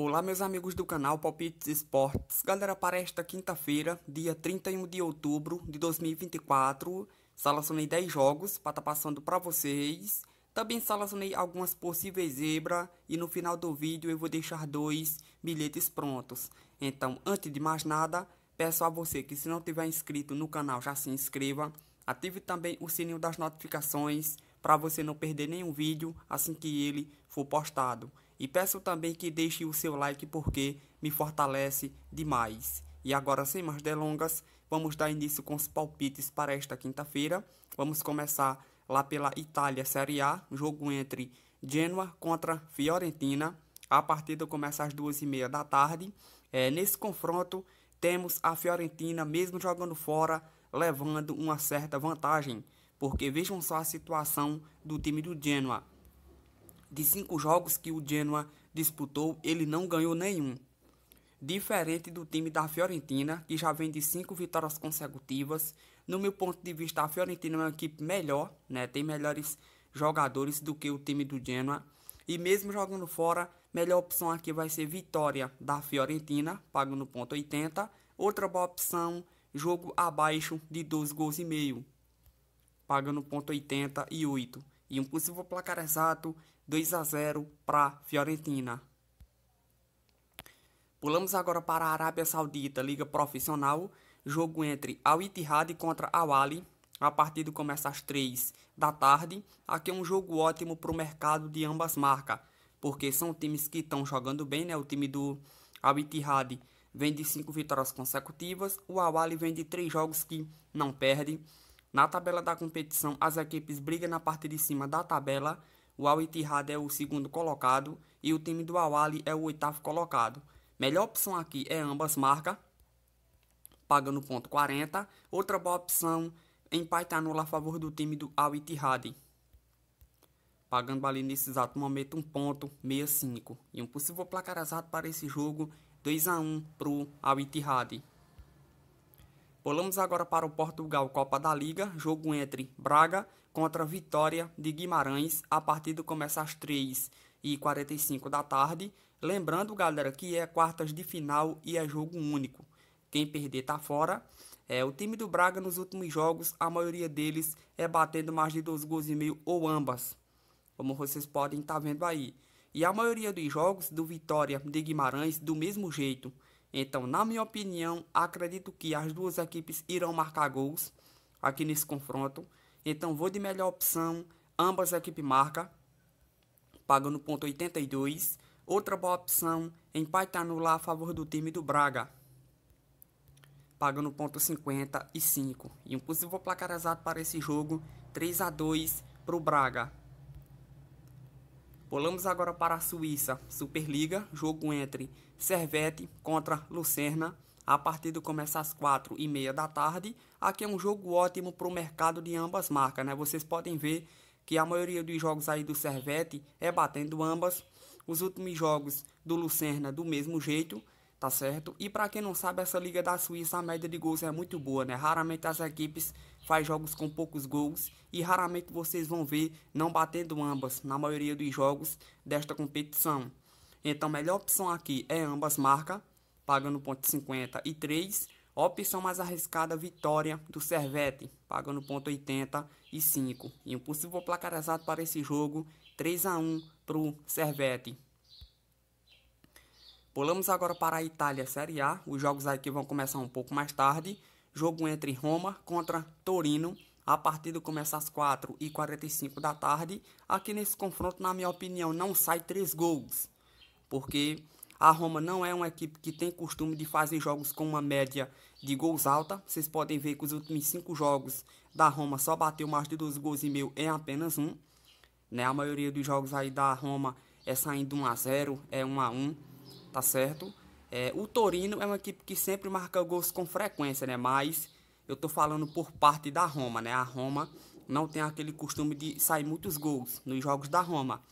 Olá meus amigos do canal Palpites Esportes, galera para esta quinta-feira, dia 31 de outubro de 2024, selecionei 10 jogos para estar tá passando para vocês, também selecionei algumas possíveis zebra e no final do vídeo eu vou deixar dois bilhetes prontos. Então, antes de mais nada, peço a você que se não tiver inscrito no canal já se inscreva, ative também o sininho das notificações para você não perder nenhum vídeo assim que ele for postado. E peço também que deixe o seu like porque me fortalece demais. E agora, sem mais delongas, vamos dar início com os palpites para esta quinta-feira. Vamos começar lá pela Itália Série A, jogo entre Genoa contra Fiorentina. A partida começa às duas e meia da tarde. É, nesse confronto, temos a Fiorentina, mesmo jogando fora, levando uma certa vantagem. Porque vejam só a situação do time do Genoa. De cinco jogos que o Genoa disputou, ele não ganhou nenhum. Diferente do time da Fiorentina, que já vem de cinco vitórias consecutivas, no meu ponto de vista, a Fiorentina é uma equipe melhor, né? tem melhores jogadores do que o time do Genoa. E mesmo jogando fora, melhor opção aqui vai ser vitória da Fiorentina, pagando ponto 80. Outra boa opção, jogo abaixo de 12 gols e meio, pagando ponto 88. E um possível placar exato 2 a 0 para Fiorentina. Pulamos agora para a Arábia Saudita, Liga Profissional, jogo entre Al Ittihad contra Al Ali. A partida começa às 3 da tarde. Aqui é um jogo ótimo para o mercado de ambas marcas, porque são times que estão jogando bem, né? O time do Al Ittihad vem de 5 vitórias consecutivas, o Al Ali vem de 3 jogos que não perde. Na tabela da competição, as equipes brigam na parte de cima da tabela o Al Ittihad é o segundo colocado e o time do Al é o oitavo colocado. Melhor opção aqui é ambas marcas, pagando ponto 40. Outra boa opção, empate anula a favor do time do Al Ittihad, pagando ali nesse exato momento um ponto 65 e um possível placar exato para esse jogo 2 a 1 pro Al Ittihad. Rolamos agora para o Portugal Copa da Liga, jogo entre Braga contra Vitória de Guimarães. A partida começa às 3h45 da tarde. Lembrando, galera, que é quartas de final e é jogo único. Quem perder tá fora. É, o time do Braga nos últimos jogos, a maioria deles é batendo mais de dois gols e meio ou ambas. Como vocês podem estar tá vendo aí. E a maioria dos jogos do Vitória de Guimarães, do mesmo jeito. Então, na minha opinião, acredito que as duas equipes irão marcar gols aqui nesse confronto. Então, vou de melhor opção. Ambas equipes marca, pagando ponto 82. Outra boa opção, empate anular a favor do time do Braga, pagando ponto 55. E um possível placar exato para esse jogo, 3 a 2 para o Braga. Pulamos agora para a Suíça, Superliga, jogo entre Servete contra Lucerna a partida começa às quatro e meia da tarde. Aqui é um jogo ótimo para o mercado de ambas marcas, né? Vocês podem ver que a maioria dos jogos aí do Servete é batendo ambas. Os últimos jogos do Lucerna do mesmo jeito, tá certo? E para quem não sabe, essa liga da Suíça, a média de gols é muito boa, né? Raramente as equipes faz jogos com poucos gols e raramente vocês vão ver não batendo ambas na maioria dos jogos desta competição. Então, a melhor opção aqui é ambas marcas, pagando 0,50 e 3. A opção mais arriscada, vitória do Servete, pagando 0,80 e 5. E um possível placar exato para esse jogo, 3 a 1 para o Servete. Pulamos agora para a Itália Série A. Os jogos aqui vão começar um pouco mais tarde. Jogo entre Roma contra Torino. A partida começa às 4h45 da tarde. Aqui nesse confronto, na minha opinião, não sai 3 gols porque a Roma não é uma equipe que tem costume de fazer jogos com uma média de gols alta. Vocês podem ver que os últimos cinco jogos da Roma só bateu mais de 12 gols e meio em apenas um. Né? A maioria dos jogos aí da Roma é saindo 1 a 0 é 1 a 1 tá certo? É, o Torino é uma equipe que sempre marca gols com frequência, né? Mas eu tô falando por parte da Roma, né? A Roma não tem aquele costume de sair muitos gols nos jogos da Roma.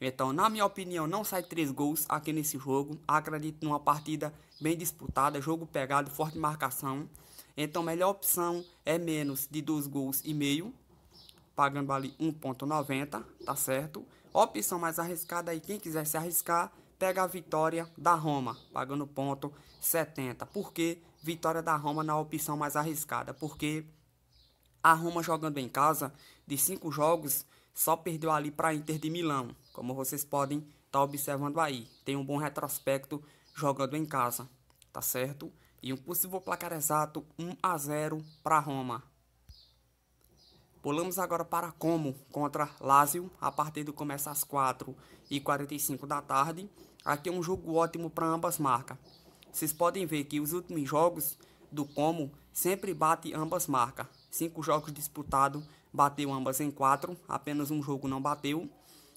Então, na minha opinião, não sai três gols aqui nesse jogo. Acredito numa partida bem disputada, jogo pegado, forte marcação. Então, melhor opção é menos de dois gols e meio, pagando ali 1.90, tá certo? Opção mais arriscada aí, quem quiser se arriscar, pega a vitória da Roma, pagando ponto 70. Por que vitória da Roma na opção mais arriscada? Porque a Roma jogando em casa, de cinco jogos, só perdeu ali para a Inter de Milão, como vocês podem estar tá observando aí. Tem um bom retrospecto jogando em casa, tá certo? E um possível placar exato 1 a 0 para Roma. Pulamos agora para Como contra Lazio, a partir do começo às 4h45 da tarde. Aqui é um jogo ótimo para ambas marcas. Vocês podem ver que os últimos jogos do Como sempre bate ambas marcas cinco jogos disputados, bateu ambas em quatro, apenas um jogo não bateu.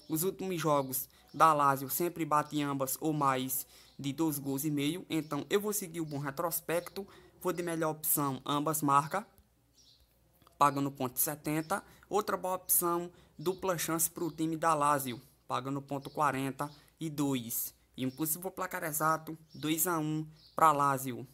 Os últimos jogos da Lazio sempre bate ambas ou mais de dois gols e meio, então eu vou seguir o bom retrospecto, vou de melhor opção, ambas marca, pagando ponto 70. Outra boa opção, dupla chance para o time da Lazio, pagando ponto 40 e 2. E um possível placar exato, 2 a 1 para Lazio.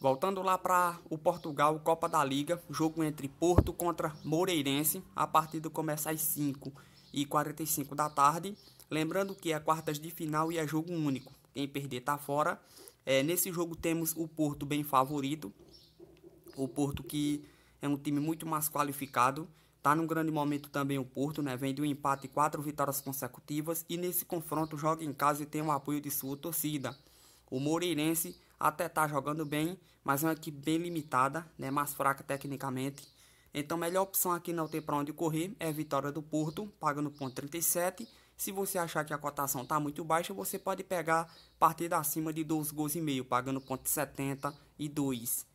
Voltando lá para o Portugal, Copa da Liga, jogo entre Porto contra Moreirense, a partida começa às 5 e 45 da tarde. Lembrando que é quartas de final e é jogo único, quem perder está fora. É, nesse jogo temos o Porto bem favorito, o Porto que é um time muito mais qualificado. está num grande momento também o Porto, né? Vem de um empate e quatro vitórias consecutivas. E nesse confronto joga em casa e tem o apoio de sua torcida. O Moreirense até tá jogando bem, mas é uma equipe bem limitada, né, mais fraca tecnicamente. Então, a melhor opção aqui não ter para onde correr é vitória do Porto, pagando ponto 37. Se você achar que a cotação está muito baixa, você pode pegar partida acima de 12 gols e meio, pagando ponto 70 e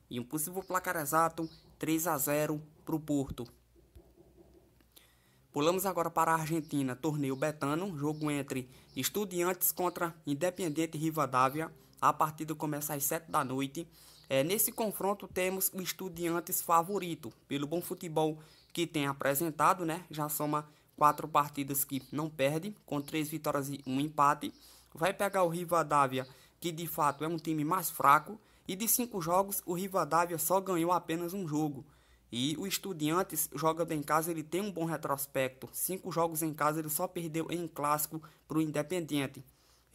E um possível placar exato, 3 a 0 para o Porto. Pulamos agora para a Argentina, torneio Betano, jogo entre Estudiantes contra Independiente Rivadavia. A partida começa às 7 da noite. É, nesse confronto temos o Estudiantes favorito, pelo bom futebol que tem apresentado, né? Já soma quatro partidas que não perde, com três vitórias e um empate. Vai pegar o Rivadavia, que de fato é um time mais fraco, e de cinco jogos o Rivadavia só ganhou apenas um jogo. E o Estudiantes joga em casa, ele tem um bom retrospecto. Cinco jogos em casa, ele só perdeu em clássico para o Independiente.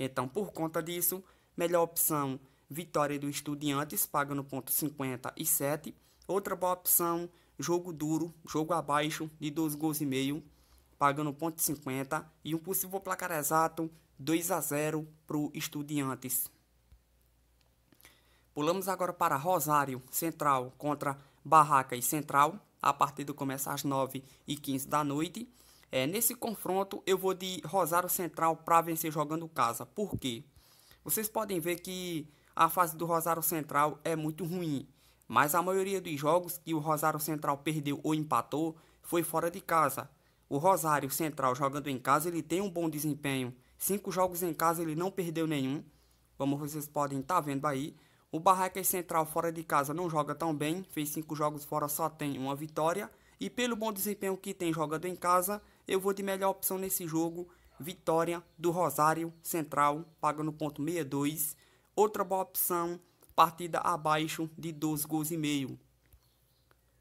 Então, por conta disso, Melhor opção, vitória do Estudiantes, paga no ponto 57. Outra boa opção, jogo duro, jogo abaixo de 2 gols e meio, paga no ponto 50. E um possível placar exato, 2 a 0 para o Estudiantes. Pulamos agora para Rosário Central contra Barraca e Central. A partida começa às 9h15 da noite. É, nesse confronto, eu vou de Rosário Central para vencer jogando casa. Por quê? Vocês podem ver que a fase do Rosário Central é muito ruim, mas a maioria dos jogos que o Rosário Central perdeu ou empatou foi fora de casa. O Rosário Central jogando em casa, ele tem um bom desempenho. Cinco jogos em casa ele não perdeu nenhum, como vocês podem estar tá vendo aí. O Barracas Central fora de casa não joga tão bem, fez cinco jogos fora só tem uma vitória. E pelo bom desempenho que tem jogando em casa, eu vou de melhor opção nesse jogo Vitória do Rosário Central, no ponto 62. Outra boa opção, partida abaixo de 12 gols e meio,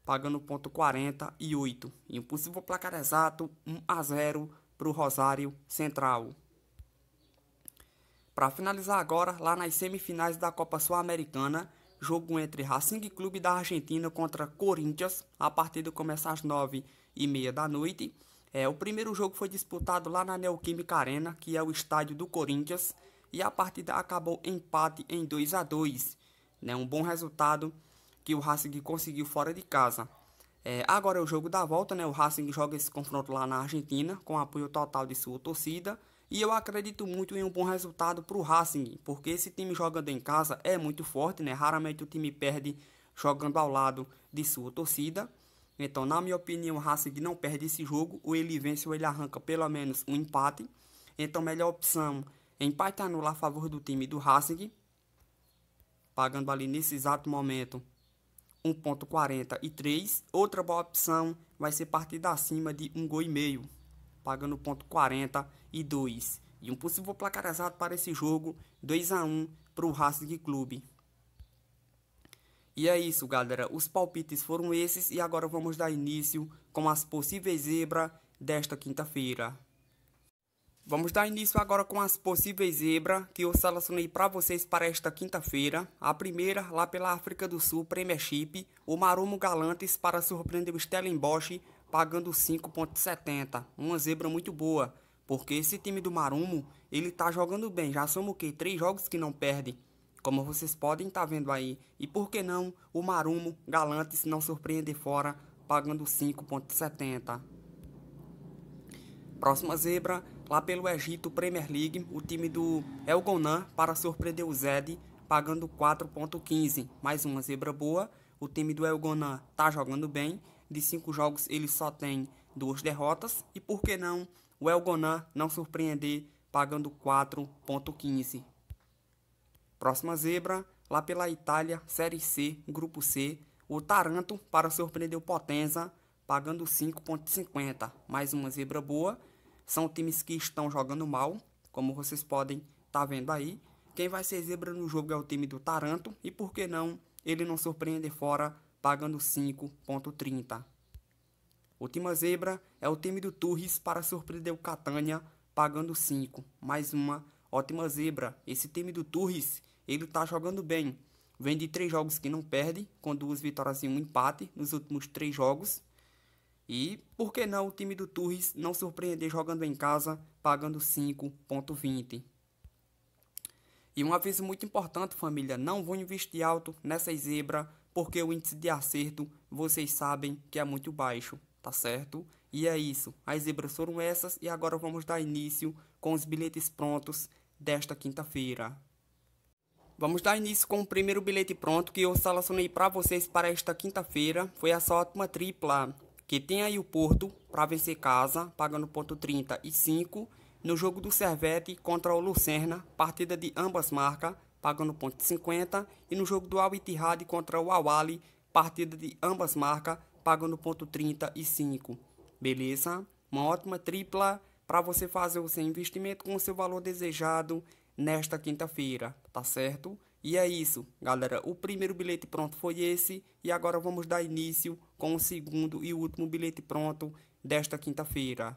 pagando ponto 48. E um possível placar exato, 1 a 0 para o Rosário Central. Para finalizar agora, lá nas semifinais da Copa Sul-Americana, jogo entre Racing Clube da Argentina contra Corinthians. A partida começa às 9h30 da noite. É, o primeiro jogo foi disputado lá na Neoquímica Arena, que é o estádio do Corinthians, e a partida acabou empate em 2 a 2 né, um bom resultado que o Racing conseguiu fora de casa. É, agora é o jogo da volta, né? O Racing joga esse confronto lá na Argentina, com apoio total de sua torcida. E eu acredito muito em um bom resultado para o Racing, porque esse time jogando em casa é muito forte, né? Raramente o time perde jogando ao lado de sua torcida. Então, na minha opinião, o Racing não perde esse jogo. Ou ele vence ou ele arranca pelo menos um empate. Então, melhor opção é empate anular a favor do time do Racing. Pagando ali nesse exato momento 1.43. Outra boa opção vai ser partida acima de um gol e meio. Pagando 1.42. E um possível placar exato para esse jogo, 2 a 1 para o Racing Clube. E é isso, galera. Os palpites foram esses e agora vamos dar início com as possíveis zebras desta quinta-feira. Vamos dar início agora com as possíveis zebras que eu selecionei para vocês para esta quinta-feira. A primeira, lá pela África do Sul, Premiership, o Marumo Galantes para surpreender o Stellenbosch pagando 5.70. Uma zebra muito boa, porque esse time do Marumo, ele tá jogando bem. Já somos o quê? Três jogos que não perde como vocês podem estar tá vendo aí, e por que não o Marumo Galantes não surpreender fora pagando 5.70. Próxima zebra, lá pelo Egito Premier League, o time do El Gonan para surpreender o Zed pagando 4.15. Mais uma zebra boa. O time do El Gonan tá jogando bem. De cinco jogos ele só tem duas derrotas e por que não o El Gonan não surpreender pagando 4.15. Próxima zebra, lá pela Itália, Série C, Grupo C, o Taranto para surpreender o Potenza, pagando 5,50. Mais uma zebra boa. São times que estão jogando mal, como vocês podem estar tá vendo aí. Quem vai ser zebra no jogo é o time do Taranto e por que não ele não surpreender fora pagando 5.30. Última zebra é o time do Turris para surpreender o Catania pagando 5. Mais uma ótima zebra. Esse time do Turris ele está jogando bem. Vem de três jogos que não perde, com duas vitórias e um empate nos últimos três jogos. E por que não o time do Turris não surpreender jogando em casa, pagando 5,20? E um aviso muito importante, família: não vou investir alto nessa zebra, porque o índice de acerto vocês sabem que é muito baixo, tá certo? E é isso, as zebras foram essas e agora vamos dar início com os bilhetes prontos desta quinta-feira. Vamos dar início com o primeiro bilhete pronto que eu selecionei para vocês para esta quinta-feira. Foi a ótima tripla que tem aí o Porto para vencer casa, pagando ponto 30 e 5. No jogo do Servete contra o Lucerna, partida de ambas marcas, pagando ponto 50. E no jogo do Al Ittihad contra o Awali, partida de ambas marcas, pagando ponto 35. Beleza? Uma ótima tripla para você fazer o seu investimento com o seu valor desejado nesta quinta-feira, tá certo? E é isso, galera. O primeiro bilhete pronto foi esse e agora vamos dar início com o segundo e último bilhete pronto desta quinta-feira.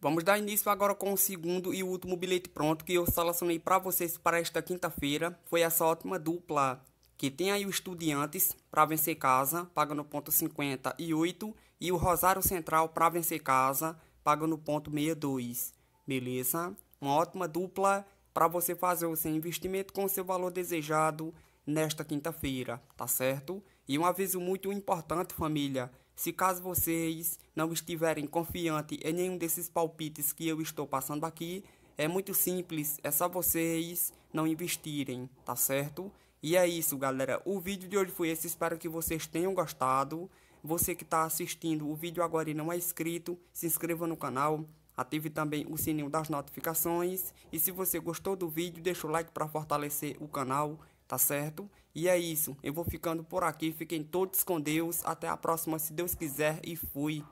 Vamos dar início agora com o segundo e último bilhete pronto que eu selecionei para vocês para esta quinta-feira. Foi essa ótima dupla que tem aí o Estudiantes para vencer casa, pagando ponto 58, e o Rosário Central para vencer casa, pagando ponto 62. Beleza? uma ótima dupla para você fazer o seu investimento com o seu valor desejado nesta quinta-feira, tá certo? E um aviso muito importante, família. Se caso vocês não estiverem confiantes em nenhum desses palpites que eu estou passando aqui, é muito simples, é só vocês não investirem, tá certo? E é isso, galera. O vídeo de hoje foi esse, espero que vocês tenham gostado. Você que está assistindo o vídeo agora e não é inscrito, se inscreva no canal Ative também o sininho das notificações e se você gostou do vídeo, deixa o like para fortalecer o canal, tá certo? E é isso, eu vou ficando por aqui, fiquem todos com Deus, até a próxima se Deus quiser e fui.